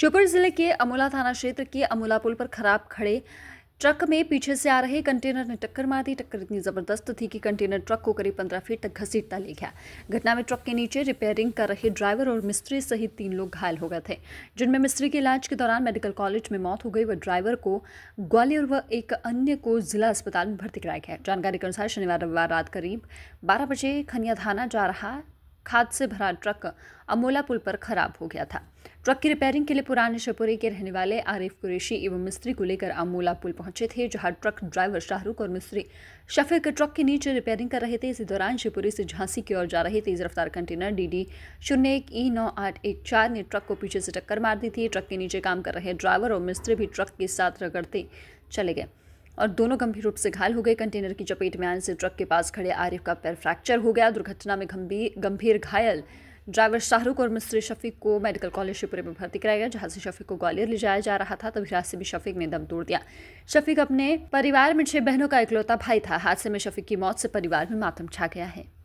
श्योपुर जिले के अमूला थाना क्षेत्र के अमूला पुल पर खराब खड़े ट्रक में पीछे से आ रहे कंटेनर ने टक्कर मार दी टक्कर इतनी जबरदस्त थी कि कंटेनर ट्रक को करीब पंद्रह फीट तक घसीटता ले गया घटना में ट्रक के नीचे रिपेयरिंग कर रहे ड्राइवर और मिस्त्री सहित तीन लोग घायल हो गए थे जिनमें मिस्त्री के इलाज के दौरान मेडिकल कॉलेज में मौत हो गई व ड्राइवर को ग्वालियर व एक अन्य को जिला अस्पताल में भर्ती कराया गया जानकारी के अनुसार शनिवार रविवार रात करीब बारह बजे खनिया थाना जा रहा खाद से भरा ट्रक अमोला पुल पर खराब हो गया था ट्रक की रिपेयरिंग के लिए पुराने शिवपुरी के रहने वाले आरिफ कुरेशी एवं मिस्त्री को लेकर अमोला पुल पहुंचे थे जहां ट्रक ड्राइवर शाहरुख और मिस्त्री शफीक ट्रक के नीचे रिपेयरिंग कर रहे थे इसी दौरान शिवपुरी से झांसी की ओर जा रहे तेज रफ्तार कंटेनर डी डी शून्य एक ई नौ आठ एक चार ने ट्रक को पीछे से टक्कर मार दी थी ट्रक के नीचे काम कर रहे ड्राइवर और मिस्त्री भी ट्रक के साथ रगड़ते चले गए और दोनों गंभीर रूप से घायल हो गए कंटेनर की चपेट में आने से ट्रक के पास खड़े आरिफ का पैर फ्रैक्चर हो गया दुर्घटना में गंभीर गंभीर घायल ड्राइवर शाहरुख और मिस्त्री शफीक को मेडिकल कॉलेज शिवपुरी में भर्ती कराया गया जहां से शफीक को ग्वालियर ले जाया जा रहा था तभी तो रास्ते में शफीक ने दम तोड़ दिया शफीक अपने परिवार में छह बहनों का इकलौता भाई था हादसे में शफीक की मौत से परिवार में मातम छा गया है